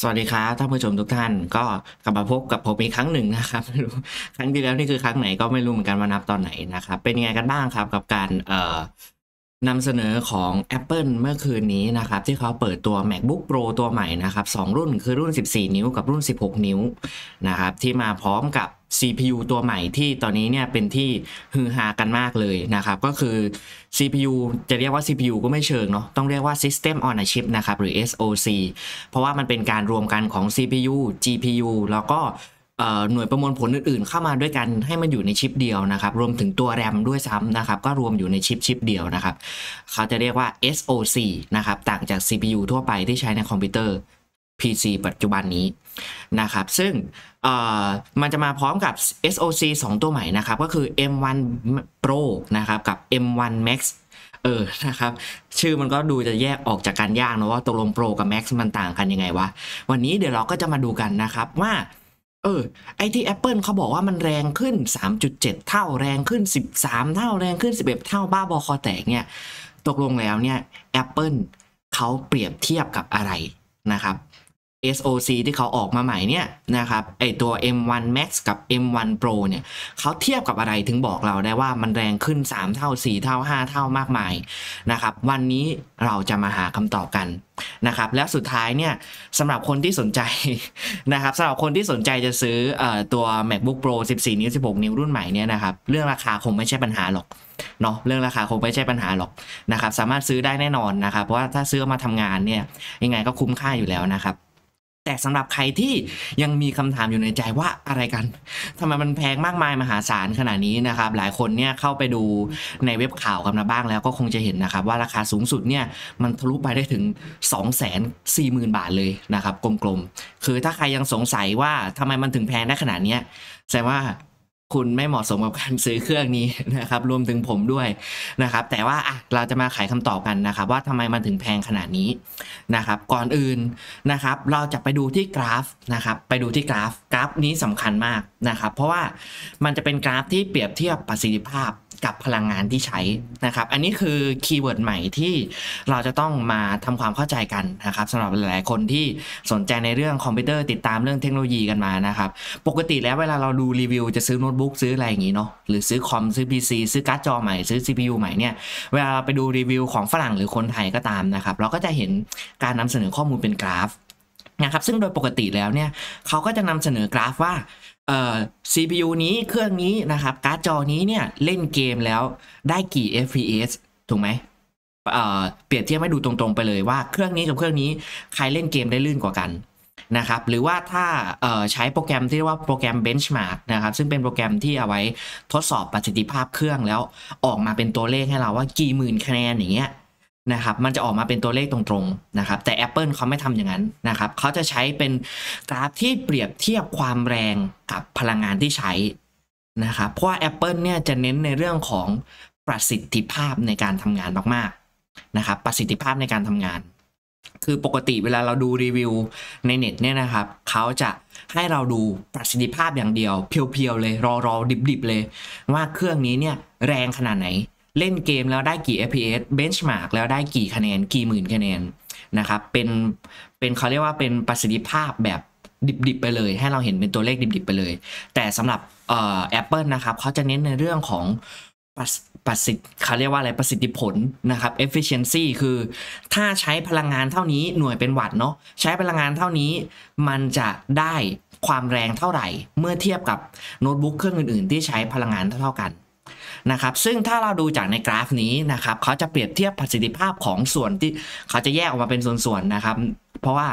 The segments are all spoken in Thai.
สวัสดีครับท่านผู้ชมทุกท่านก็กลับมาพบกับผมอีกครั้งหนึ่งนะครับไม่รู้ครั้งที่แล้วนี่คือครั้งไหนก็ไม่รู้เหมือนกันว่านับตอนไหนนะครับเป็นยังไงกันบ้างครับกับการเอ่อนำเสนอของ Apple เมื่อคืนนี้นะครับที่เขาเปิดตัว MacBook Pro ตัวใหม่นะครับ2รุ่นคือรุ่น 14 นิ้วกับรุ่น 16 นิ้วนะครับที่มาพร้อมกับ CPU ตัวใหม่ที่ตอนนี้เนี่ยเป็นที่ฮือฮากันมากเลยนะครับก็คือ CPU จะเรียกว่า CPU ก็ไม่เชิงเนาะต้องเรียกว่า System on a Chip นะครับหรือ SoC เพราะว่ามันเป็นการรวมกันของ CPU GPU แล้วก็หน่วยประมวลผลอื่นๆเข้ามาด้วยกันให้มันอยู่ในชิปเดียวนะครับ รวมถึงตัวแรมด้วยซ้ำนะครับ ก็รวมอยู่ในชิปชิปเดียวนะครับ เขาจะเรียกว่า SOC นะครับ ต่างจาก CPU ทั่วไปที่ใช้ในคอมพิวเตอร์ PC ปัจจุบันนี้นะครับซึ่งมันจะมาพร้อมกับ SOC 2 ตัวใหม่นะครับ ก็คือ M1 Pro นะครับกับ M1 Max เออนะครับ ชื่อมันก็ดูจะแยกออกจากกันยากนะว่าตกลงโปรกับ Max มันต่างกันยังไงวะวันนี้เดี๋ยวเราก็จะมาดูกันนะครับว่าเออไอที่ Apple เขาบอกว่ามันแรงขึ้น 3.7 เท่าแรงขึ้น 13 เท่าแรงขึ้น 11 เท่าบ้าบอคอแตกเนี่ย ตกลงแล้วเนี่ย Apple เขาเปรียบเทียบกับอะไรนะครับ SOC ที่เขาออกมาใหม่เนี่ยนะครับไอตัว M1 Max กับ M1 Pro เนี่ยเขาเทียบกับอะไรถึงบอกเราได้ว่ามันแรงขึ้น 3 เท่า 4 เท่า 5 เท่ามากมายนะครับวันนี้เราจะมาหาคำตอบกันนะครับแล้วสุดท้ายเนี่ยสำหรับคนที่สนใจนะครับสำหรับคนที่สนใจจะซื้ออตัว MacBook Pro 14 นิ้ว 16 นิ้วรุ่นใหม่เนี่ยนะครับเรื่องราคาคงไม่ใช่ปัญหาหรอกเนาะเรื่องราคาคงไม่ใช่ปัญหาหรอกนะครับสามารถซื้อได้แน่นอนนะครับ เพราะว่าถ้าซื้อมาทำงานเนี่ยยังไงก็คุ้มค่าอยู่แล้วนะครับแต่สำหรับใครที่ยังมีคำถามอยู่ในใจว่าอะไรกันทำไมมันแพงมากมายมหาศาลขนาดนี้นะครับ หลายคนเนี่ยเข้าไปดูในเว็บข่าวกันมาบ้างแล้วก็คงจะเห็นนะครับ ว่าราคาสูงสุดเนี่ยมันทะลุไปได้ถึง 2 4 0 0 0 0 บาทเลยนะครับ กลมๆ คือถ้าใครยังสงสัยว่าทำไมมันถึงแพงได้ขนาดนี้แสดงว่าคุณไม่เหมาะสมกับการซื้อเครื่องนี้นะครับรวมถึงผมด้วยนะครับแต่ว่าอ่ะเราจะมาไขคำตอบกันนะครับว่าทำไมมันถึงแพงขนาดนี้นะครับก่อนอื่นนะครับ เราจะไปดูที่กราฟนะครับ ไปดูที่กราฟกราฟนี้สำคัญมากนะครับ เพราะว่ามันจะเป็นกราฟที่เปรียบเทียบประสิทธิภาพกับพลังงานที่ใช้นะครับอันนี้คือคีย์เวิร์ดใหม่ที่เราจะต้องมาทำความเข้าใจกันนะครับสำหรับหลาย ๆ คนที่สนใจในเรื่องคอมพิวเตอร์ติดตามเรื่องเทคโนโลยีกันมานะครับปกติแล้วเวลาเราดูรีวิว จะซื้อโน้ตบุ๊กซื้ออะไรอย่างนี้เนาะหรือซื้อคอมซื้อ PC ซื้อการ์ดจอใหม่ซื้อ CPU ใหม่เนี่ยเวลาเราไปดูรีวิวของฝรั่ง หรือคนไทยก็ตามนะครับเราก็จะเห็นการนำเสนอข้อมูลเป็นกราฟนะครับซึ่งโดยปกติแล้วเนี่ยเขาก็จะนำเสนอกราฟว่า CPU นี้เครื่องนี้นะครับการ์ดจอนี้เนี่ยเล่นเกมแล้วได้กี่ FPS ถูกไหมเปรียบเทียบให้ดูตรง ๆ ไปเลยว่าเครื่องนี้กับเครื่องนี้ใครเล่นเกมได้ลื่นกว่ากันนะครับหรือว่าถ้าใช้โปรแกรมที่เรียกว่าโปรแกรม benchmark นะครับซึ่งเป็นโปรแกรมที่เอาไว้ทดสอบประสิทธิภาพเครื่องแล้วออกมาเป็นตัวเลขให้เราว่ากี่หมื่นคะแนนอย่างเงี้ยนะครับ มันจะออกมาเป็นตัวเลขตรงๆนะครับ แต่ Apple เขาไม่ทำอย่างนั้นนะครับเขาจะใช้เป็นกราฟที่เปรียบเทียบความแรงกับพลังงานที่ใช้นะครับ เพราะว่า Apple เนี่ยจะเน้นในเรื่องของประสิทธิภาพในการทำงานมากๆนะครับ ประสิทธิภาพในการทำงาน คือปกติเวลาเราดูรีวิวในเน็ตเนี่ยนะครับเขาจะให้เราดูประสิทธิภาพอย่างเดียว เพียวๆเลย รอๆดิบๆเลย ว่าเครื่องนี้เนี่ยแรงขนาดไหนเล่นเกมแล้วได้กี่ FPS benchmark แล้วได้กี่คะแนน กี่หมื่นคะแนนนะครับเป็นเป็นเขาเรียกว่าเป็นประสิทธิภาพแบบดิบๆไปเลย ให้เราเห็นเป็นตัวเลขดิบๆไปเลย แต่สำหรับเอ่อป p p นะครับเขาจะเน้นในเรื่องของประสิทธิ์เขาเรียกว่าอะไรประสิทธิผลนะครับ efficiency คือถ้าใช้พลังงานเท่านี้หน่วยเป็นวัตต์เนาะใช้พลังงานเท่านี้มันจะได้ความแรงเท่าไหร่ เมื่อเทียบกับโน้ตบุ๊กเครื่องอื่นๆ ที่ใช้พลังงานเท่าๆกันนะครับซึ่งถ้าเราดูจากในกราฟนี้นะครับเขาจะเปรียบเทียบประสิทธิภาพของส่วนที่เขาจะแยกออกมาเป็นส่วนๆนะครับ เพราะว่า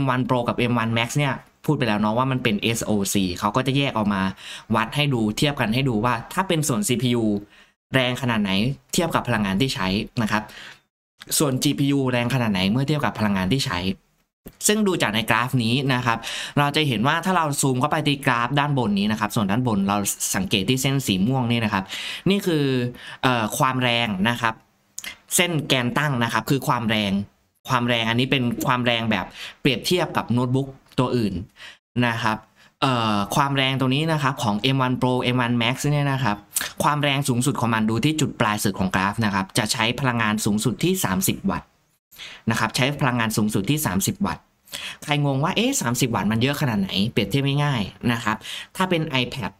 M1 Pro กับ M1 Max เนี่ยพูดไปแล้วเนาะว่ามันเป็น SOC เขาก็จะแยกออกมาวัดให้ดูเทียบกันให้ดูว่าถ้าเป็นส่วน CPU แรงขนาดไหนเทียบกับพลังงานที่ใช้นะครับ ส่วน GPU แรงขนาดไหนเมื่อเทียบกับพลังงานที่ใช้ซึ่งดูจากในกราฟนี้นะครับ เราจะเห็นว่าถ้าเราซูมเข้าไปที่กราฟด้านบนนี้นะครับ ส่วนด้านบนเราสังเกตที่เส้นสีม่วงนี่นะครับ นี่คืออความแรงนะครับ เส้นแกนตั้งนะครับ คือความแรง ความแรงอันนี้เป็นความแรงแบบเปรียบเทียบกับโน้ตบุ๊กตัวอื่นนะครับ ความแรงตัวนี้นะครับของ M1 Pro M1 Max เนี่ยนะครับ ความแรงสูงสุดของมันดูที่จุดปลายสุดของกราฟนะครับ จะใช้พลังงานสูงสุดที่ 30 วัตต์นะครับใช้พลังงานสูงสุดที่ 30 วัตต์ ใครงงว่าเอ๊ะสาวัตต์ มันเยอะขนาดไหน เปรียบเทียบง่ายๆนะครับถ้าเป็น iPad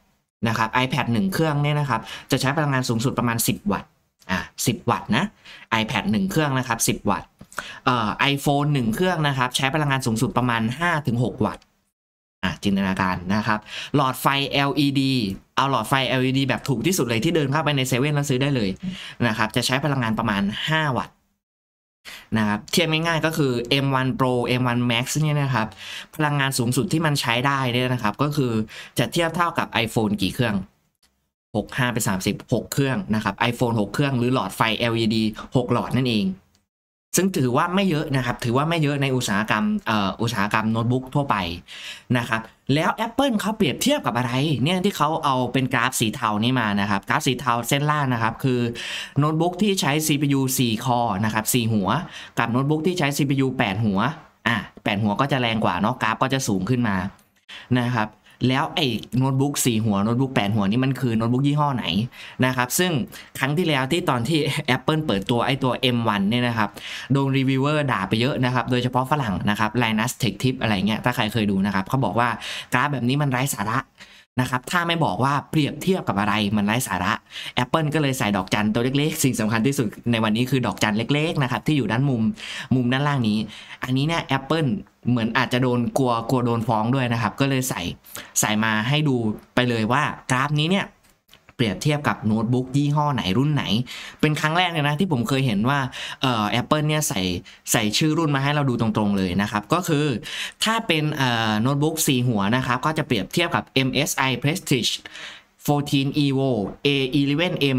นะครับ iPad 1 เครื่องเนี่ยนะครับจะใช้พลังงานสูงสุดประมาณ 10 วัตต์อ่ะส0วัตต์นะ iPad 1 เครื่องนะครับ10 วัตต์เอ่อนหนึ่งเครื่องนะครับใช้พลังงานสูงสุดประมาณ 5-6 วัตต์อ่ะจินตนาการนะครับหลอดไฟ LED เอาหลอดไฟ LED แบบถูกที่สุดเลยที่เดินเข้าไปในเซเว่นแล้วซื้อได้เลยนะครับจะใช้พลังงานประมาณ 5 วัตตนะครับเทียบง่ายๆก็คือ M1 Pro M1 Max เนี่ยนะครับพลังงานสูงสุดที่มันใช้ได้เนี่ยนะครับก็คือจะเทียบเท่ากับ iPhone กี่เครื่อง 6 5เป็น3 6 เครื่องนะครับ iPhone 6 เครื่องหรือหลอดไฟ LED 6 หลอดนั่นเองซึ่งถือว่าไม่เยอะนะครับ ถือว่าไม่เยอะในอุตสาหกรรมอุตสาหกรรมโน้ตบุ๊กทั่วไปนะครับ แล้ว Apple เขาเปรียบเทียบกับอะไรเนี่ยที่เขาเอาเป็นกราฟสีเทานี่มานะครับ กราฟสีเทาเส้นล่างนะครับ คือโน้ตบุ๊กที่ใช้ CPU 4คอนะครับ4หัวกับโน้ตบุ๊กที่ใช้ CPU 8 หัวอ่ะ8หัวก็จะแรงกว่าเนาะกราฟก็จะสูงขึ้นมานะครับแล้วไอ้โน้ตบุ๊ก 4 หัว โน้ตบุ๊ก 8 หัวนี่มันคือโน้ตบุ๊กยี่ห้อไหนนะครับซึ่งครั้งที่แล้วที่ตอนที่ Apple เปิดตัวไอ้ตัว M1 เนี่ยนะครับโดนรีวิวเวอร์ด่าไปเยอะนะครับ โดยเฉพาะฝรั่งนะครับ Linus Tech Tip อะไรเงี้ย ถ้าใครเคยดูนะครับเขาบอกว่ากราฟแบบนี้มันไร้สาระนะครับถ้าไม่บอกว่าเปรียบเทียบกับอะไรมันไร้สาระ Apple ก็เลยใส่ดอกจันตัวเล็กๆ สิ่งสำคัญที่สุดในวันนี้คือดอกจันเล็กๆนะครับที่อยู่ด้านมุมมุมด้านล่างนี้ อันนี้เนี่ยแอปเปิลเหมือนอาจจะโดนกลัวกลัวโดนฟ้องด้วยนะครับ ก็เลยใส่ใส่มาให้ดูไปเลยว่ากราฟนี้เนี่ย เปรียบเทียบกับโน้ตบุ๊กยี่ห้อไหนรุ่นไหน เป็นครั้งแรกเลยนะที่ผมเคยเห็นว่า เอ่อแอปเปิลเนี่ยใส่ใส่ชื่อรุ่นมาให้เราดูตรงๆเลยนะครับ ก็คือถ้าเป็นเอ่อโน้ตบุ๊กสี่หัวนะครับ ก็จะเปรียบเทียบกับ MSI Prestige 14 evo a11 m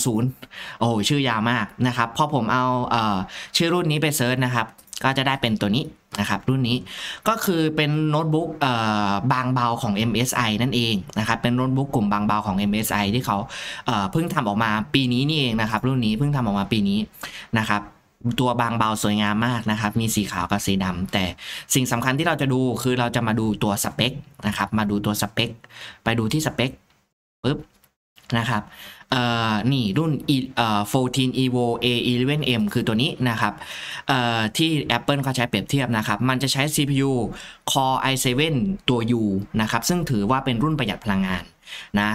220โอ้โหชื่อยาวมากนะครับพอผมเอาเอ่อชื่อรุ่นนี้ไปเซิร์ชนะครับก็จะได้เป็นตัวนี้นะครับรุ่นนี้ก็คือเป็นโน้ตบุ๊กบางเบาของ MSI นั่นเองนะครับเป็นโน้ตบุ๊กกลุ่มบางเบาของ MSI ที่เขาเพิ่งทำออกมาปีนี้นี่เองนะครับ รุ่นนี้เพิ่งทำออกมาปีนี้นะครับ ตัวบางเบาสวยงามมากนะครับ มีสีขาวกับสีดำ แต่สิ่งสำคัญที่เราจะดูคือเราจะมาดูตัวสเปคนะครับ มาดูตัวสเปคไปดูที่สเปคปุ๊บนะครับนี่ รุ่น 14 evo a11m คือตัวนี้นะครับที่ Apple เขาใช้เปรียบเทียบนะครับมันจะใช้ CPU Core i7 ตัว U นะครับซึ่งถือว่าเป็นรุ่นประหยัดพลังงานนะ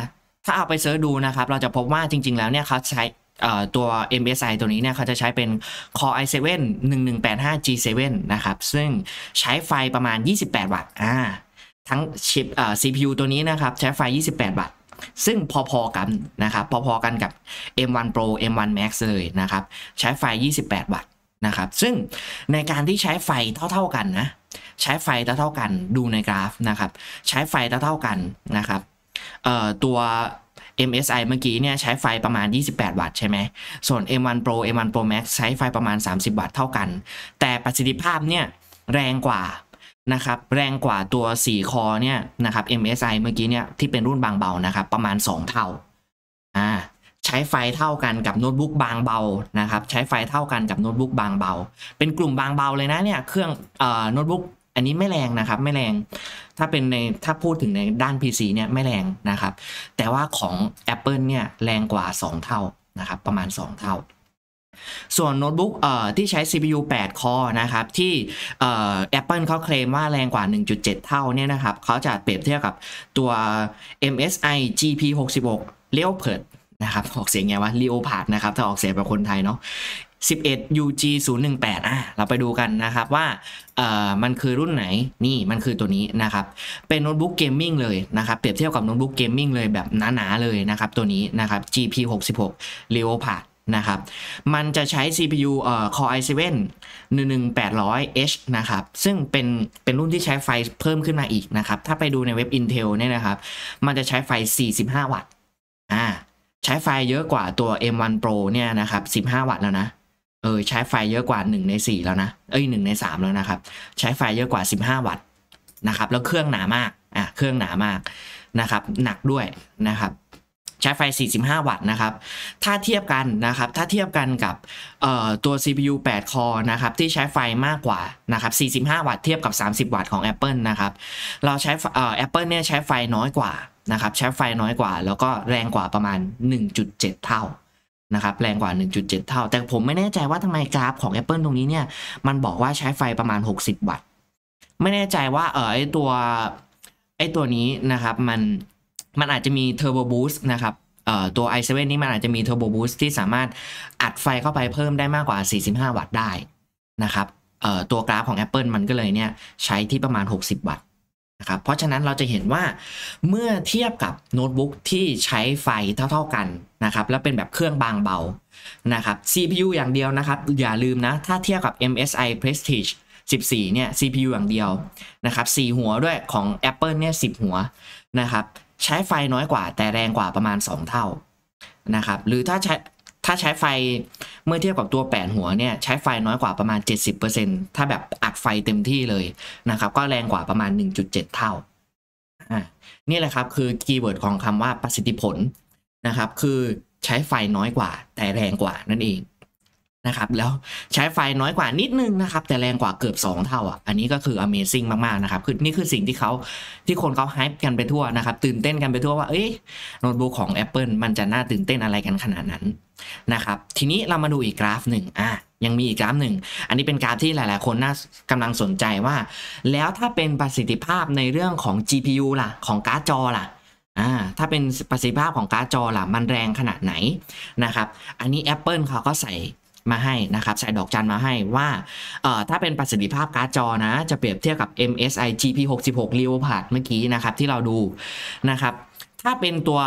ถ้าเอาไปเสิร์ชดูนะครับเราจะพบว่าจริงๆแล้วเนี่ยเขาใช้ตัว MSI ตัวนี้เนี่ยเขาจะใช้เป็น Core i7 1185 G7 นะครับซึ่งใช้ไฟประมาณ 28 วัตต์ทั้งชิป CPU ตัวนี้นะครับใช้ไฟ 28 วัตต์ซึ่งพอๆกันนะครับ พอๆกันกับ M1 Pro M1 Max เลยนะครับ ใช้ไฟ 28 วัตต์นะครับ ซึ่งในการที่ใช้ไฟเท่าๆกันนะ ใช้ไฟเท่าๆกันดูในกราฟนะครับ ใช้ไฟเท่าๆกันนะครับ ตัว MSI เมื่อกี้เนี่ยใช้ไฟประมาณ 28 วัตต์ใช่ไหม ส่วน M1 Pro M1 Pro Max ใช้ไฟประมาณ 30 วัตต์เท่ากัน แต่ประสิทธิภาพเนี่ยแรงกว่านะครับแรงกว่าตัว 4 คอเนี่ยนะครับ MSI เมื่อกี้เนี่ยที่เป็นรุ่นบางเบานะครับประมาณ 2 เท่าอ่า ใช้ไฟเท่ากันกับโน้ตบุ๊กบางเบานะครับใช้ไฟเท่ากันกับโน้ตบุ๊กบางเบา เป็นกลุ่มบางเบาเลยนะเนี่ยเครื่องเอ่อโน้ตบุ๊กอันนี้ไม่แรงนะครับไม่แรงถ้าเป็นในถ้าพูดถึงในด้าน PC เนี่ยไม่แรงนะครับแต่ว่าของ Apple เนี่ยแรงกว่า 2 เท่านะครับประมาณ 2 เท่าส่วนโน้ตบุ๊กที่ใช้ CPU 8คอนะครับที่ Apple เขาเคลมว่าแรงกว่า 1.7 เท่าเนี่ยนะครับเขาจะเปรียบเทียบกับตัว MSI GP 66 l e o p ผ r ดนะครับออกเสียงไงวะ l e o p a r ดนะครับถ้าออกเสียงแบบคนไทยเนาะ11 UG 018อ่ะเราไปดูกันนะครับว่าเอ่อมันคือรุ่นไหนนี่มันคือตัวนี้นะครับเป็นโน้ตบุ๊กเกมมิ่งเลยนะครับเปรียบเทียบกับโน้ตบุ๊กเกมมิ่งเลย แบบหนาๆ เลยนะครับตัวนี้นะครับ GP 66 Leopard นะครับ มันจะใช้ CPU เอ่อ Core i7 11800H นะครับ ซึ่งเป็น เป็นรุ่นที่ใช้ไฟเพิ่มขึ้นมาอีกนะครับ ถ้าไปดูในเว็บ Intel เนี่ยนะครับ มันจะใช้ไฟ45วัตต์ อ่า ใช้ไฟเยอะกว่าตัว M1 Pro เนี่ยนะครับ15วัตต์แล้วนะ เออ ใช้ไฟเยอะกว่า1ใน4 แล้วนะ เอ้ย1ใน 3 แล้วนะครับ ใช้ไฟเยอะกว่า 15 วัตต์นะครับ แล้วเครื่องหนามาก อ่ะเครื่องหนามากนะครับ หนักด้วยนะครับใช้ไฟ 45 วัตต์ นะครับ ถ้าเทียบกันนะครับ ถ้าเทียบกันกับตัว CPU 8 คอร์นะครับ ที่ใช้ไฟมากกว่านะครับ 45 วัตต์ เทียบกับ 30 วัตต์ของ Apple นะครับ เราใช้ Apple เนี่ยใช้ไฟน้อยกว่านะครับ ใช้ไฟน้อยกว่า แล้วก็แรงกว่าประมาณ 1.7 เท่า นะครับ แรงกว่า 1.7 เท่า แต่ผมไม่แน่ใจว่าทำไมกราฟของ Apple ตรงนี้เนี่ย มันบอกว่าใช้ไฟประมาณ 60 วัตต์ ไม่แน่ใจว่าเออไอตัวไอตัวนี้นะครับ มันมันอาจจะมีเทอร์โบบูสต์นะครับตัว i7 นี้มันอาจจะมีเทอร์โบบูสต์ที่สามารถอัดไฟเข้าไปเพิ่มได้มากกว่า 45 วัตต์ได้นะครับตัวกราฟของ Apple มันก็เลยเนี่ยใช้ที่ประมาณ 60 วัตต์นะครับเพราะฉะนั้นเราจะเห็นว่าเมื่อเทียบกับโน้ตบุ๊กที่ใช้ไฟเท่าๆกันนะครับแล้วเป็นแบบเครื่องบางเบานะครับ CPU อย่างเดียวนะครับอย่าลืมนะ ถ้าเทียบกับ MSI Prestige 14 เนี่ย CPU อย่างเดียวนะครับ4หัวด้วยของ Apple เนี่ย10 หัวนะครับใช้ไฟน้อยกว่าแต่แรงกว่าประมาณ2เท่านะครับ หรือถ้าใช้ถ้าใช้ไฟเมื่อเทียบกับตัวแปดหัวเนี่ยใช้ไฟน้อยกว่าประมาณ70%ถ้าแบบอัดไฟเต็มที่เลยนะครับ ก็แรงกว่าประมาณ1.7 เท่าอ่านี่แหละครับคือคีย์เวิร์ดของคำว่าประสิทธิผลนะครับคือใช้ไฟน้อยกว่าแต่แรงกว่านั่นเองะครับแล้วใช้ไฟน้อยกว่านิดนึงนะครับแต่แรงกว่าเกือบ2เท่าอ่ะอันนี้ก็คือ Amazing มากๆ นะครับคือนี่คือสิ่งที่เขาที่คนเขาไฮป์กันไปทั่วนะครับ ตื่นเต้นกันไปทั่วว่าเอ้ยโน้ตบุ๊กของ Apple มันจะน่าตื่นเต้นอะไรกันขนาดนั้นนะครับ ทีนี้เรามาดูอีกกราฟหนึ่งอ่ะยังมีอีกกราฟหนึ่งอันนี้เป็นกราฟที่หลาย ๆ คนน่ากำลังสนใจว่า แล้วถ้าเป็นประสิทธิภาพในเรื่องของ GPU ล่ะของการ์ดจอล่ะอ่าถ้าเป็นประสิทธิภาพของการ์ดจอล่ะมันแรงขนาดไหนนะครับ อันนี้ Apple เขาก็ใส่มาให้นะครับใส่ดอกจันมาให้ว่าถ้าเป็นประสิทธิภาพการ์ดจอนะ จะเปรียบเทียบกับ MSI GP66 Leopard เมื่อกี้นะครับที่เราดูนะครับถ้าเป็นตัว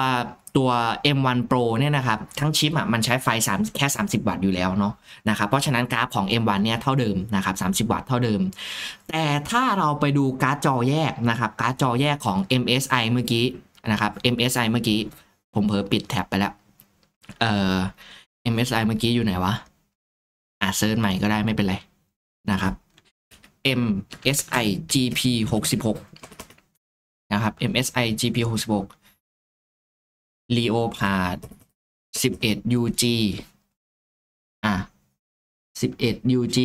ตัว M1 Pro เนี่ยนะครับทั้งชิปอ่ะมันใช้ไฟ3แค่30 วัตต์อยู่แล้วเนาะนะครับเพราะฉะนั้นกราฟของ M1 เนี่ยเท่าเดิมนะครับ30 วัตต์เท่าเดิม แต่ถ้าเราไปดูการ์ดจอแยกนะครับการ์ดจอแยกของ MSI เมื่อกี้นะครับ MSI เมื่อกี้ ผมเพิ่ปิดแท็บไปแล้วเอ่อ MSI เมื่อกี้อยู่ไหนวะอ่ะเซิร์ชใหม่ก็ได้ไม่เป็นไร นะครับ MSI GP 66 นะครับ MSI GP 66 Leopard 11 UG อ่ะ11 UG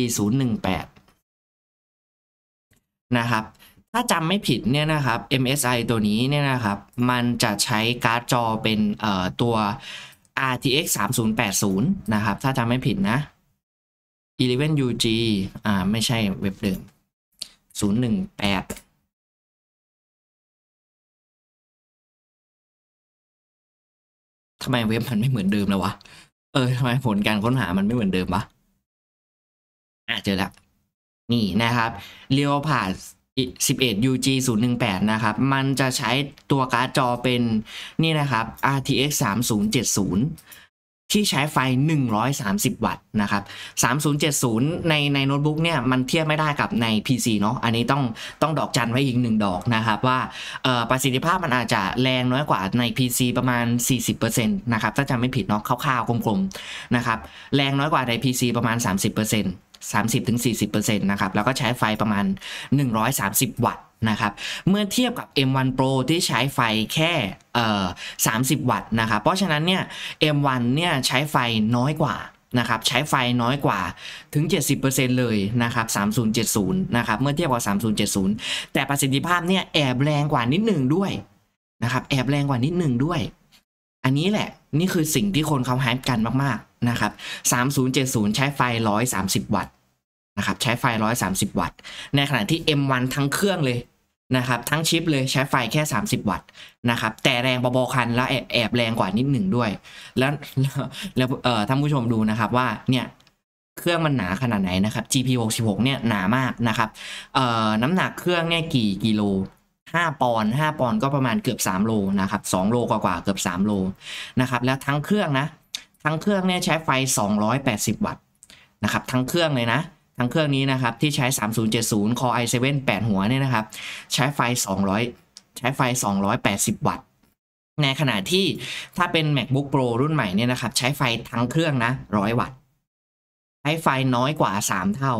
018นะครับ ถ้าจำไม่ผิดเนี่ยนะครับ MSI ตัวนี้เนี่ยนะครับ มันจะใช้การ์ดจอเป็นเอ่อตัว RTX 3080 นะครับ ถ้าจำไม่ผิดนะ 11UG อ่าไม่ใช่เว็บเดิม 018 ทำไมเว็บมันไม่เหมือนเดิมแล้ววะ เออทำไมผลการค้นหามันไม่เหมือนเดิมวะ อ่ะเจอแล้ว นี่นะครับ l e o p a r d 11 UG 018นะครับ มันจะใช้ตัวการ์ดจอเป็นนี่นะครับ RTX 3070ที่ใช้ไฟ 130 วัตต์นะครับ3070 ในในโน้ตบุ๊กเนี่ยมันเทียบไม่ได้กับใน PC เนาะอันนี้ต้องต้องดอกจันไว้อีกหนึ่งดอกนะครับว่าประสิทธิภาพมันอาจจะแรงน้อยกว่าใน PC ประมาณ 40%นะครับถ้าจำไม่ผิดเนาะคร่าวๆกลมๆนะครับแรงน้อยกว่าใน PC ประมาณ 30% 30-40%นะครับแล้วก็ใช้ไฟประมาณ 130 วัตต์นะครับเมื่อเทียบกับ M1 Pro ที่ใช้ไฟแค่ 30 วัตต์นะครับเพราะฉะนั้นเนี่ย M1 เนี่ยใช้ไฟน้อยกว่านะครับใช้ไฟน้อยกว่าถึง 70%เลยนะครับ 3070 นะครับเมื่อเทียบกับ 3070 แต่ประสิทธิภาพเนี่ยแอบแรงกว่านิดหนึ่งด้วยนะครับแอบแรงกว่านิดหนึ่งด้วย อันนี้แหละนี่คือสิ่งที่คนเขาแฮปกันมากๆนะครับ 3070 ใช้ไฟ 130 วัตต์นะครับใช้ไฟ130วัตต์ ในขณะที่ M1 ทั้งเครื่องเลยนะครับ ทั้งชิปเลยใช้ไฟแค่ 30 วัตต์นะครับแต่แรงบอๆคัน แล้วแอบแอบแรงกว่านิดหนึ่งด้วย แล้วแล้วเอ่อท่านผู้ชมดูนะครับว่าเนี่ยเครื่องมันหนาขนาดไหนนะครับ GP 6 6เนี่ยหนามากนะครับเอ่อน้ำหนักเครื่องเนี่ยกี่กิโล 5 ปอนด์5ปอนด์ก็ประมาณเกือบ3โลนะครับ2โลกว่าๆเกือบ3โลนะครับแล้วทั้งเครื่องนะ ทั้งเครื่องเนี่ยใช้ไฟ 280 วัตต์นะครับทั้งเครื่องเลยนะทั้งเครื่องนี้นะครับที่ใช้ 3070 Core i7 8 หัวเนี่ยนะครับใช้ไฟ200ใช้ไฟ 280 วัตต์ ในขณะที่ถ้าเป็น MacBook Pro รุ่นใหม่เนี่ยนะครับ ใช้ไฟทั้งเครื่องนะ100 วัตต์ใช้ไฟน้อยกว่า 3 เท่า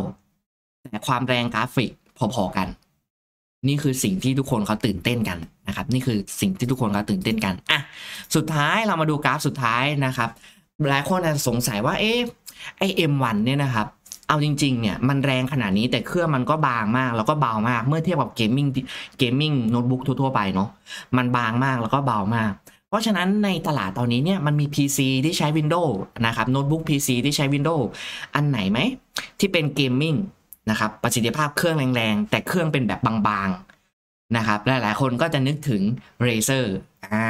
แต่ความแรงกราฟิกพอๆกัน นี่คือสิ่งที่ทุกคนเขาตื่นเต้นกันนะครับ นี่คือสิ่งที่ทุกคนเขาตื่นเต้นกันอ่ะสุดท้ายเรามาดูกราฟสุดท้ายนะครับ หลายคนอาจจะสงสัยว่าเอ๊ะไอเอ็มวันเนี่ยนะครับเอาจริงๆ เนี่ยมันแรงขนาดนี้แต่เครื่องมันก็บางมากแล้วก็เบามากเมื่อเทียบกับเกมมิ่งเกมมิ่งโน้ตบุ๊กทั่วๆไปเนาะมันบางมากแล้วก็เบามาก เพราะฉะนั้นในตลาดตอนนี้เนี่ยมันมี PC ที่ใช้ Windows นะครับโน้ตบุ๊ก PC ที่ใช้ Windows อันไหนไหมที่เป็นเกมมิ่งนะครับประสิทธิภาพเครื่องแรงๆแต่เครื่องเป็นแบบบางๆนะครับหลายๆคนก็จะนึกถึง Razer ่า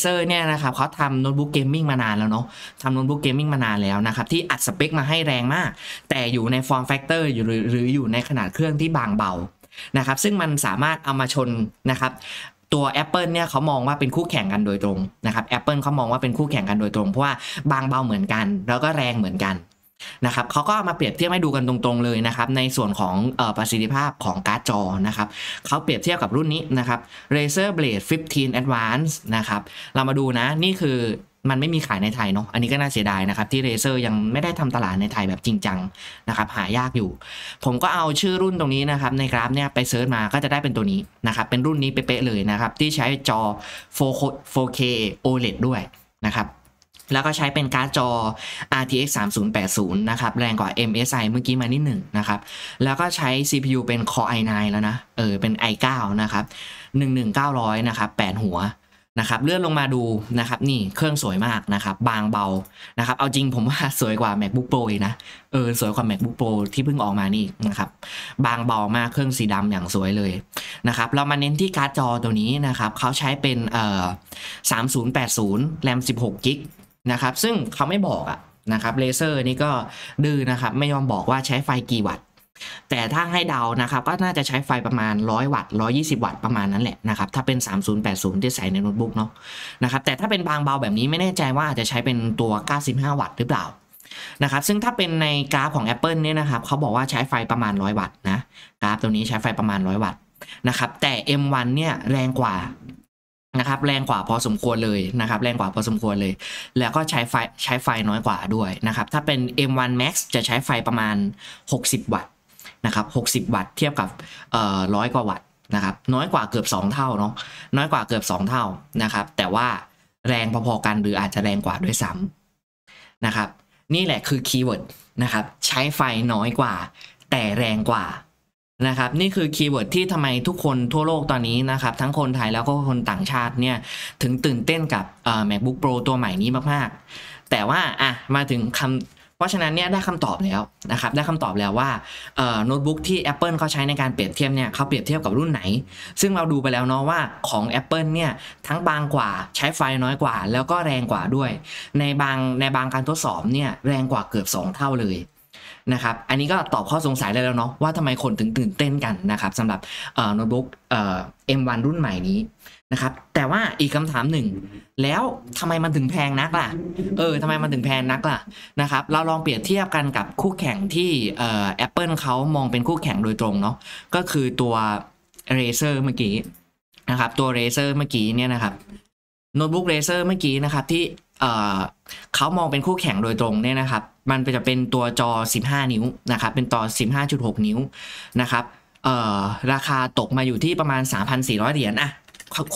เซอร์เนี่ยนะครับเขาทำโน้ตบุ๊กเกมมิ่งมานานแล้วเนาะทำโน้ตบุ๊กเกมมิ่งมานานแล้วนะครับที่อัดสเปคมาให้แรงมาก แต่อยู่ในฟอร์มแฟกเตอร์หรือหรืออยู่ในขนาดเครื่องที่บางเบานะครับซึ่งมันสามารถเอามาชนนะครับตัว Apple เนี่ยเขามองว่าเป็นคู่แข่งกันโดยตรงนะครับ Apple เขามองว่าเป็นคู่แข่งกันโดยตรง เพราะว่าบางเบาเหมือนกัน แล้วก็แรงเหมือนกันนะครับเขาก็มาเปรียบเทียบให้ดูกันตรงๆเลยนะครับ ในส่วนของประสิทธิภาพของการ์ดจอนะครับเขาเปรียบเทียบกับรุ่นนี้นะครับ Razer Blade 15 Advance นะครับ เรามาดูนะนี่คือมันไม่มีขายในไทยเนาะอันนี้ก็น่าเสียดายนะครับ ที่เรเซอร์ยังไม่ได้ทำตลาดในไทยแบบจริงจังนะครับหายากอยู่ ผมก็เอาชื่อรุ่นตรงนี้นะครับ ในกราฟเนี่ยไปเซิร์ชมาก็จะได้เป็นตัวนี้นะครับเป็นรุ่นนี้เป๊ะเเลยนะครับ ที่ใช้จอ 4K OLED ด้วยนะครับแล้วก็ใช้เป็นการ์ดจอ RTX 3080นะครับแรงกว่า MSI เมื่อกี้มานิดหนึ่งนะครับแล้วก็ใช้ CPU เป็น Core i9 แล้วนะเออเป็น i9 นะครับ11900นะครับ8หัวนะครับเลื่อนลงมาดูนะครับนี่เครื่องสวยมากนะครับบางเบานะครับเอาจริงผมว่าสวยกว่า macbook pro นะเออสวยกว่า macbook pro ที่เพิ่งออกมานี่นะครับบางเบามากเครื่องสีดำอย่างสวยเลยนะครับเรามาเน้นที่การ์ดจอตัวนี้นะครับเขาใช้เป็นเอ่อ3080แรม16กิกนะครับซึ่งเขาไม่บอกอะนะครับเลเซอร์นี่ก็ดื้อนะครับไม่ยอมบอกว่าใช้ไฟกี่วัตต์ แต่ถ้าให้เดานะครับก็น่าจะใช้ไฟประมาณ100วัตต์120 วัตต์ประมาณนั้นแหละนะครับถ้าเป็น 3080ที่ใส่ในโน้ตบุ๊กเนาะนะครับแต่ถ้าเป็นบางเบาแบบนี้ไม่แน่ใจว่าอาจจะใช้เป็นตัว 95 วัตต์หรือเปล่านะครับซึ่งถ้าเป็นในกราฟของ Apple เนี่ยนะครับเขาบอกว่าใช้ไฟประมาณ 100 วัตต์นะกราฟตัวนี้ใช้ไฟประมาณ 100 วัตต์นะครับแต่ M1 เนี่ยแรงกว่านะครับแรงกว่าพอสมควรเลยนะครับ แรงกว่าพอสมควรเลย แล้วก็ใช้ไฟใช้ไฟน้อยกว่าด้วยนะครับถ้าเป็น M1 Max จะใช้ไฟประมาณ60วัตต์นะครับ60วัตต์ เทียบกับร้อยกว่าวัตต์นะครับน้อยกว่าเกือบ2 เท่าเนาะน้อยกว่าเกือบ2 เท่านะครับแต่ว่าแรงพอๆกันหรืออาจจะแรงกว่าด้วยซ้ำนะครับนี่แหละคือคีย์เวิร์ดนะครับใช้ไฟน้อยกว่าแต่แรงกว่านะครับนี่คือคีย์เวิร์ดที่ทำไมทุกคนทั่วโลกตอนนี้นะครับทั้งคนไทยแล้วก็คนต่างชาติเนี่ยถึงตื่นเต้นกับ MacBook Pro ตัวใหม่นี้มากๆ แต่ว่าอ่ะมาถึงคำเพราะฉะนั้นเนี่ยได้คำตอบแล้วนะครับได้คำตอบแล้วว่าโน้ตบุ๊กที่ Apple เขาใช้ในการเปรียบเทียบเนี่ยเขาเปรียบเทียบกับรุ่นไหน ซึ่งเราดูไปแล้วเนาะว่าของ Apple เนี่ยทั้งบางกว่าใช้ไฟน้อยกว่าแล้วก็แรงกว่าด้วย ในบางในบางการทดสอบเนี่ยแรงกว่าเกือบ 2 เท่าเลยนะครับ อันนี้ก็ตอบข้อสงสัยได้แล้วเนาะว่าทำไมคนถึงตื่นเต้นกันนะครับสำหรับโน้ตบุ๊กเอ็มวันรุ่นใหม่นี้นะครับ แต่ว่าอีกคำถามหนึ่ง แล้วทำไมมันถึงแพงนักล่ะ เออทำไมมันถึงแพงนักล่ะนะครับ เราลองเปรียบเทียบกันกับคู่แข่งที่แอปเปิลเขามองเป็นคู่แข่งโดยตรงเนาะก็คือตัว r a z e r เมื่อกี้นะครับ ตัว r a z e r เมื่อกี้เนี่ยนะครับโน้ตบุ๊ก r a z e r เมื่อกี้นะครับที่เอ่อเขามองเป็นคู่แข่งโดยตรงเนี่ยนะครับ มันจะเป็นตัวจอ 15 นิ้วนะครับ เป็นต่อ15.6 นิ้ว นะครับ เออ่ราคาตกมาอยู่ที่ประมาณ 3,400 เหรียญอะ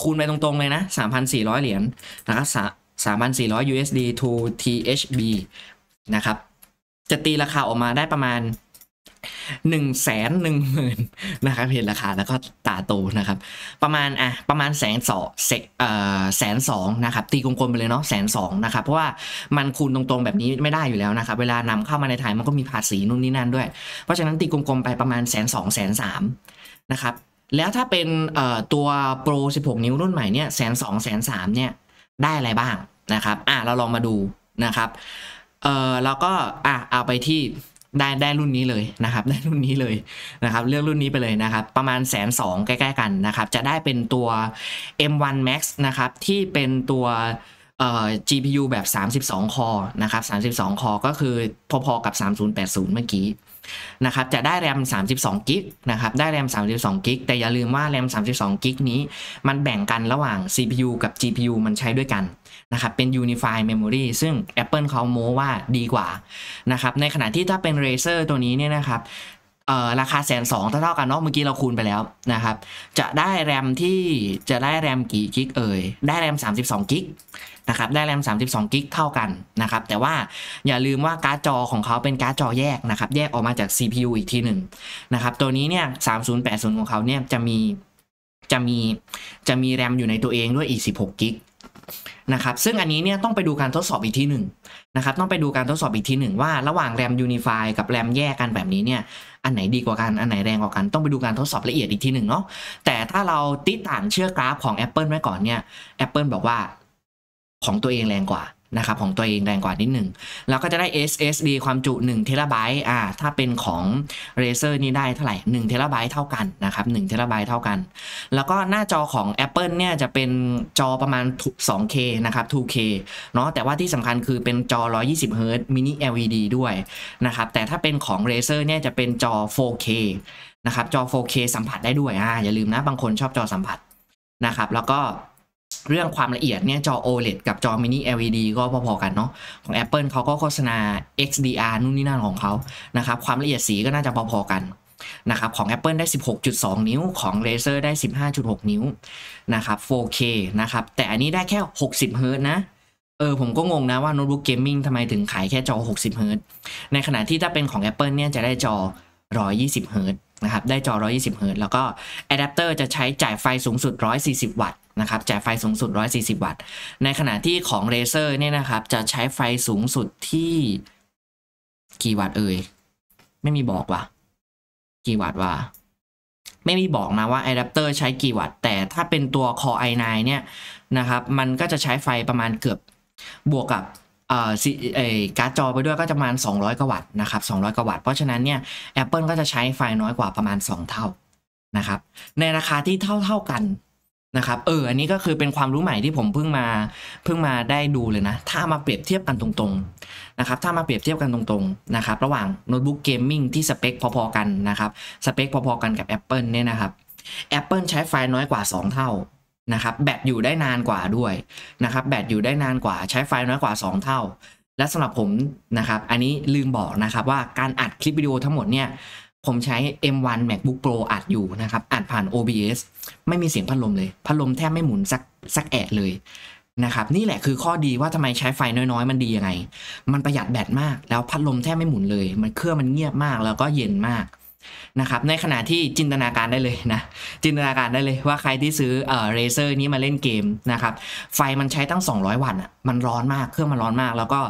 คูณไปตรงๆเลยนะ 3,400 เหรียญนะครับ3,400 USD to THB นะครับ จะตีราคาออกมาได้ประมาณหนึ่งแสนหนึ่งหมื่นนะครับ เห็นราคาแล้วก็ตาโตนะครับ ประมาณอ่ะประมาณแสนสองเแสนสองนะครับตีกลมๆไปเลยเนาะแสนสองนะครับ เพราะว่ามันคูณตรงๆแบบนี้ไม่ได้อยู่แล้วนะครับ เวลานำเข้ามาในไทยมันก็มีภาษีนู่นนี่นั่นด้วย เพราะฉะนั้นตีกลมๆไปประมาณแสนสองแสนสามนะครับ แล้วถ้าเป็นตัวโปรสิบหกนิ้วรุ่นใหม่เนี่ยแสนสองแสนสามเนี่ยได้อะไรบ้างนะครับ อ่ะเราลองมาดูนะครับ เออเราก็อ่ะเอาไปที่ได้ได้รุ่นนี้เลยนะครับได้รุ่นนี้เลยนะครับเลือกรุ่นนี้ไปเลยนะครับ ประมาณแสนสองใกล้ๆกันนะครับ จะได้เป็นตัว M1 Max นะครับ ที่เป็นตัวเอ่อ GPU แบบ 32 คอนะครับ32 คอ ก็คือพอๆ กับ 3080 เมื่อกี้นะครับจะได้แรม32กิกนะครับได้แรม32กิกแต่อย่าลืมว่าแรม32กิกนี้ มันแบ่งกันระหว่าง CPU กับ GPU มันใช้ด้วยกันนะครับเป็น Unified Memory ซึ่ง Apple เขาโม้ว่าดีกว่านะครับในขณะที่ถ้าเป็น Razer ตัวนี้เนี่ยนะครับราคาแสนสองเท่ากันเนาะเมื่อกี้เราคูณไปแล้วนะครับจะได้แรมที่จะได้แรมกี่กิกเอ่ย ได้แรม32กิกนะครับได้แรม32กิกเท่ากันนะครับแต่ว่าอย่าลืมว่าการ์ดจอของเขาเป็นการ์ดจอแยกนะครับแยกออกมาจาก CPU อีกทีหนึ่งนะครับตัวนี้เนี่ย3080 ของเขาเนี่ยจะมีจะมีจะมีแรมอยู่ในตัวเองด้วยอีก16กิกนะครับซึ่งอันนี้เนี่ยต้องไปดูการทดสอบอีกทีหนึ่งนะครับต้องไปดูการทดสอบอีกทีหนึ่งว่าระหว่างแรมยูนิฟายกับแรมแยกกันแบบนี้เนี่ยอันไหนดีกว่ากันอันไหนแรงกว่ากันต้องไปดูการทดสอบละเอียดอีกทีหนึ่งเนาะแต่ถ้าเราติดต่างเชื่อกราฟของ Apple ไว้ก่อนเนี่ย Apple บอกว่าของตัวเองแรงกว่านะครับของตัวเองแรงกว่านิดหนึ่งเราก็จะได้ SSD ความจุ1เทราไบต์อ่าถ้าเป็นของ Razer นี่ได้เท่าไหร่1เทราไบต์เท่ากันนะครับ1เทราไบต์เท่ากัน แล้วก็หน้าจอของ Apple เนี่ยจะเป็นจอประมาณ 2K นะครับ 2K เนาะแต่ว่าที่สำคัญคือเป็นจอ 120Hz mini LED ด้วยนะครับแต่ถ้าเป็นของ Razer เนี่ยจะเป็นจอ 4K นะครับจอ 4K สัมผัสได้ด้วยอ่าอย่าลืมนะบางคนชอบจอสัมผัส นะครับแล้วก็เรื่องความละเอียดเนี่ยจอ OLED กับจอ mini LED ก็พอๆกันเนาะของ Apple เขาก็โฆษณา XDR นู่นนี่นั่นของเขานะครับความละเอียดสีก็น่าจะพอๆกันนะครับของ Apple ได้ 16.2 นิ้วของ Razer ได้ 15.6 นิ้วนะครับ 4K นะครับแต่อันนี้ได้แค่60 h z นะเออผมก็งงนะว่าโน้ตบุ๊กเกมมิ่งทำไมถึงขายแค่จอ60 h z ในขณะที่ถ้าเป็นของ Apple เนี่ยจะได้จอ120 h z นะครับได้จอ120เฮิร์ตแล้วก็อะแดปเตอร์จะใช้จ่ายไฟสูงสุด140วัตต์นะครับจ่ายไฟสูงสุด140วัตต์ ในขณะที่ของเลเซอร์เนี่ยนะครับ จะใช้ไฟสูงสุดที่กี่วัตต์เอ่ยไม่มีบอกว่ากี่วัตต์ว่าไม่มีบอกนะว่าอะแดปเตอร์ใช้กี่วัตต์ แต่ถ้าเป็นตัว Core i9 เนี่ยนะครับ มันก็จะใช้ไฟประมาณเกือบบวกกับการ์ดจอไปด้วยก็จะประมาณ 200 กว่าวัตต์นะครับ 200 กว่าวัตต์เพราะฉะนั้นเนี่ย Apple ก็จะใช้ไฟน้อยกว่าประมาณ 2 เท่านะครับในราคาที่เท่าเท่ากันนะครับเอออันนี้ก็คือเป็นความรู้ใหม่ที่ผมเพิ่งมาเพิ่งมาได้ดูเลยนะ ถ้ามาเปรียบเทียบกันตรงๆนะครับถ้ามาเปรียบเทียบกันตรงๆนะครับระหว่างโน้ตบุ๊กเกมมิ่งที่สเปคพอๆกันนะครับสเปคพอๆกันกับ Apple เนี่ยนะครับ Apple ใช้ไฟน้อยกว่า 2 เท่านะครับแบตอยู่ได้นานกว่าด้วยนะครับแบตอยู่ได้นานกว่าใช้ไฟน้อยกว่า 2 เท่า และสำหรับผมนะครับอันนี้ลืมบอกนะครับว่าการอัดคลิปวิดีโอทั้งหมดเนี่ยผมใช้ M1 MacBook Pro อัดอยู่นะครับอัดผ่าน OBS ไม่มีเสียงพัดลมเลย พัดลมแทบไม่หมุนสักสักแอะเลยนะครับนี่แหละคือข้อดีว่าทำไมใช้ไฟน้อยๆ มันดียังไง มันประหยัดแบตมากแล้วพัดลมแทบไม่หมุนเลย มันเครื่องมันเงียบมากแล้วก็เย็นมากนะครับในขณะที่จินตนาการได้เลยนะจินตนาการได้เลย ว่าใครที่ซื้อเอ่อเรเซอร์นี้มาเล่นเกมนะครับไฟมันใช้ตั้ง 200 วันอ่ะมันร้อนมากเครื่องมันร้อนมาก แล้วก็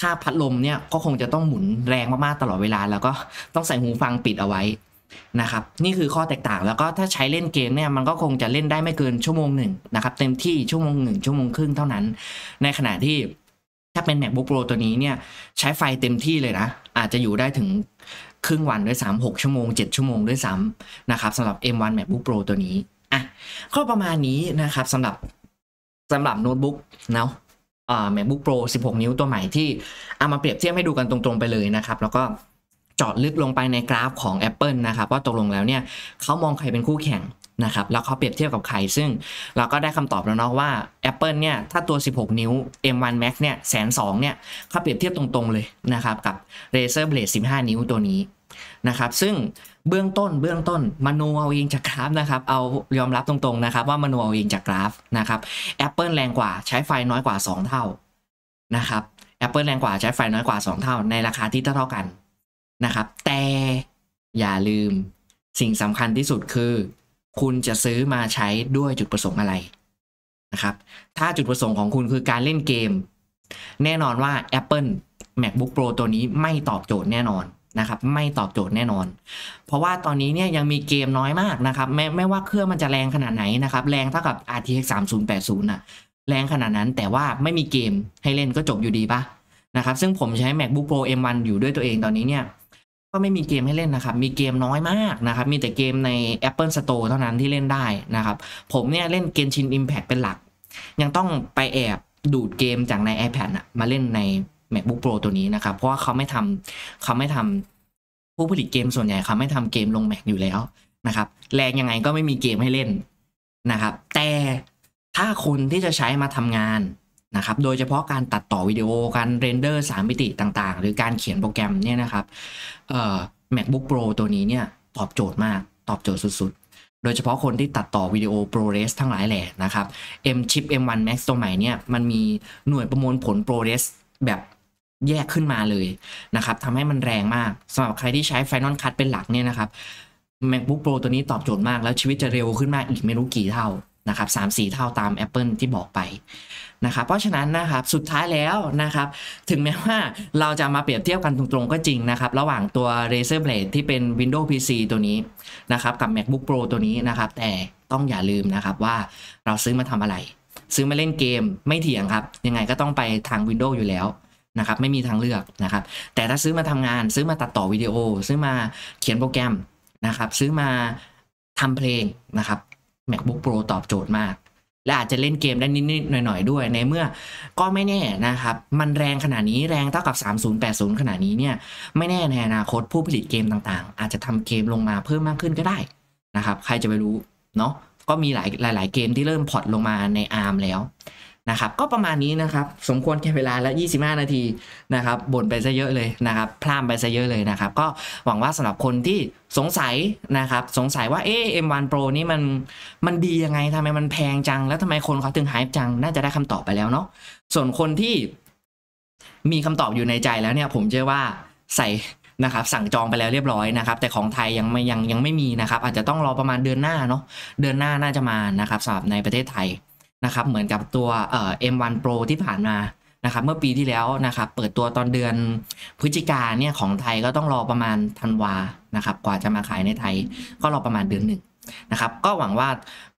ถ้าพัดลมเนี่ยก็คงจะต้องหมุนแรงมากๆตลอดเวลา แล้วก็ต้องใส่หูฟังปิดเอาไว้นะครับนี่คือข้อแตกต่าง แล้วก็ถ้าใช้เล่นเกมเนี่ยมันก็คงจะเล่นได้ไม่เกินชั่วโมงหนึ่งนะครับเต็มที่ชั่วโมงหนึ่งชั่วโมงครึ่งเท่านั้น ในขณะที่ถ้าเป็น macbook pro ตัวนี้เนี่ยใช้ไฟเต็มที่เลยนะ อาจจะอยู่ได้ถึงครึ่งวันด้วยซ้ำ6ชั่วโมง 7 ชั่วโมงด้วยซ้ำนะครับสำหรับ M1 MacBook Pro ตัวนี้ อ่ะก็ประมาณนี้นะครับสำหรับสำหรับโน้ตบุ๊กเนาะอ่า MacBook Pro 16 นิ้วตัวใหม่ที่ เอามาเปรียบเทียบให้ดูกันตรงๆไปเลยนะครับแล้วก็จอดลึกลงไปในกราฟของ Apple นะครับว่าตกลงแล้วเนี่ยเขามองใครเป็นคู่แข่งนะครับแล้วเขาเปรียบเทียบกับใคร ซึ่งเราก็ได้คำตอบแล้วเนาะว่า Apple เนี่ย ถ้าตัว 16 นิ้ว M1 Max เนี่ยแสนสองเนี่ยเขาเปรียบเทียบตรงๆเลยนะครับ กับ Razer Blade 15 นิ้วตัวนี้นะครับ ซึ่งเบื้องต้นเบื้องต้นมโนเอาเองจากกราฟนะครับ เอายอมรับตรงๆ นะครับ ว่ามโนเอาเองจากกราฟนะครับ Apple แรงกว่าใช้ไฟน้อยกว่า 2 เท่านะครับ Apple แรงกว่าใช้ไฟน้อยกว่า 2เท่าในราคาที่เท่ากันนะครับ แต่อย่าลืมสิ่งสำคัญที่สุดคือคุณจะซื้อมาใช้ด้วยจุดประสงค์อะไรนะครับถ้าจุดประสงค์ของคุณคือการเล่นเกม แน่นอนว่า Apple MacBook Pro ตัวนี้ไม่ตอบโจทย์แน่นอนนะครับไม่ตอบโจทย์แน่นอน เพราะว่าตอนนี้เนี่ยยังมีเกมน้อยมากนะครับไม่ไม่ว่าเครื่องมันจะแรงขนาดไหนนะครับ แรงเท่ากับ RTX 3080นะแรงขนาดนั้นแต่ว่าไม่มีเกมให้เล่นก็จบอยู่ดีปะนะครับซึ่งผมใช้ MacBook Pro M1 อยู่ด้วยตัวเองตอนนี้เนี่ยก็ไม่มีเกมให้เล่นนะครับ มีเกมน้อยมากนะครับ มีแต่เกมใน Apple Store เท่านั้นที่เล่นได้นะครับ ผมเนี่ยเล่นเกมชิน Impact เป็นหลัก ยังต้องไปแอบดูดเกมจากใน iPad นะมาเล่นใน MacBook Pro ตัวนี้นะครับ เพราะว่าเขาไม่ทำเขาไม่ทำผู้ผลิตเกมส่วนใหญ่ เขาไม่ทำเกมลง Mac อยู่แล้วนะครับ แรงยังไงก็ไม่มีเกมให้เล่นนะครับ แต่ถ้าคนที่จะใช้มาทำงานนะครับ โดยเฉพาะการตัดต่อวิดีโอการเรนเดอร์ 3 มิติต่างๆ หรือการเขียนโปรแกรมเนี่ยนะครับเอ่อ macbook pro ตัวนี้เนี่ยตอบโจทย์มาก ตอบโจทย์สุด ๆ โดยเฉพาะคนที่ตัดต่อวิดีโอ ProRes ทั้งหลายแหล่นะครับ M chip M1 Max ตัวใหม่เนี่ยมันมีหน่วยประมวลผล ProRes แบบแยกขึ้นมาเลยนะครับทำให้มันแรงมาก สำหรับใครที่ใช้ Final Cut เป็นหลักเนี่ยนะครับ MacBook Pro ตัวนี้ตอบโจทย์มาก แล้วชีวิตจะเร็วขึ้นมากอีกไม่รู้กี่เท่านะครับสามสี่เท่าตาม Apple ที่บอกไปนะครับเพราะฉะนั้นนะครับสุดท้ายแล้วนะครับ ถึงแม้ว่าเราจะมาเปรียบเทียบกันตรงๆก็จริงนะครับระหว่างตัว Razer Blade ที่เป็น Windows PC ตัวนี้นะครับกับ MacBook Pro ตัวนี้นะครับ แต่ต้องอย่าลืมนะครับว่าเราซื้อมาทำอะไร ซื้อมาเล่นเกมไม่เถียงครับยังไงก็ต้องไปทาง Windows อยู่แล้วนะครับไม่มีทางเลือกนะครับ แต่ถ้าซื้อมาทำงานซื้อมาตัดต่อวิดีโอ ซื้อมาเขียนโปรแกรมนะครับ ซื้อมาทำเพลงนะครับ MacBook Pro ตอบโจทย์มากและอาจจะเล่นเกมได้นิด ๆ หน่อย ๆ ด้วย ในเมื่อก็ไม่แน่นะครับ มันแรงขนาดนี้แรงเท่ากับ 3080 ขนาดนี้เนี่ย ไม่แน่ในอนาคตผู้ผลิตเกมต่างๆ อาจจะทำเกมลงมาเพิ่มมากขึ้นก็ได้นะครับ ใครจะไปรู้เนาะก็มีหลายหลาย ๆเกมที่เริ่มพอร์ตลงมาใน ARM แล้วนะครับก็ประมาณนี้นะครับสมควรแค่เวลาละ 25 นาทีนะครับบ่นไปซะเยอะเลยนะครับ พลาดไปซะเยอะเลยนะครับก็หวังว่าสำหรับคนที่สงสัยนะครับสงสัยว่าเอ๊ะ M1 Pro นี่มันมันดียังไงทำไมมันแพงจัง แล้วทำไมคนเขาถึงหายจังน่าจะได้คำตอบไปแล้วเนาะส่วนคนที่ มีคำตอบอยู่ในใจแล้วเนี่ยผมเชื่อว่าใส่นะครับสั่งจองไปแล้วเรียบร้อยนะครับแต่ของไทยยังไม่ยังยังไม่มีนะครับอาจจะต้องรอประมาณเดือนหน้าเนาะเดือนหน้าน่าจะมานะครับสำหรับในประเทศไทยนะครับเหมือนกับตัวเอมว M1 Pro ที่ผ่านมานะครับเมื่อปีที่แล้วนะครับเปิดตัวตอนเดือนพฤศจิกาเนี่ยของไทยก็ต้องรอประมาณธันวานะครับกว่าจะมาขายในไทยก็รอประมาณเดือนหนึ่งนะครับก็หวังว่า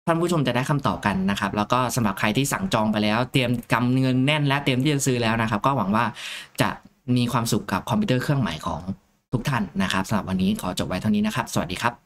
ท่านผู้ชมจะได้คำตอบกันนะครับ แล้วก็สำหรับใครที่สั่งจองไปแล้ว เตรียมกำเงินแน่น และเตรียมที่จะซื้อแล้วนะครับก็หวังว่าจะมีความสุขกับคอมพิวเตอร์เครื่องใหม่ของทุกท่านนะครับสำหรับวันนี้ขอจบไว้เท่านี้นะครับ สวัสดีครับ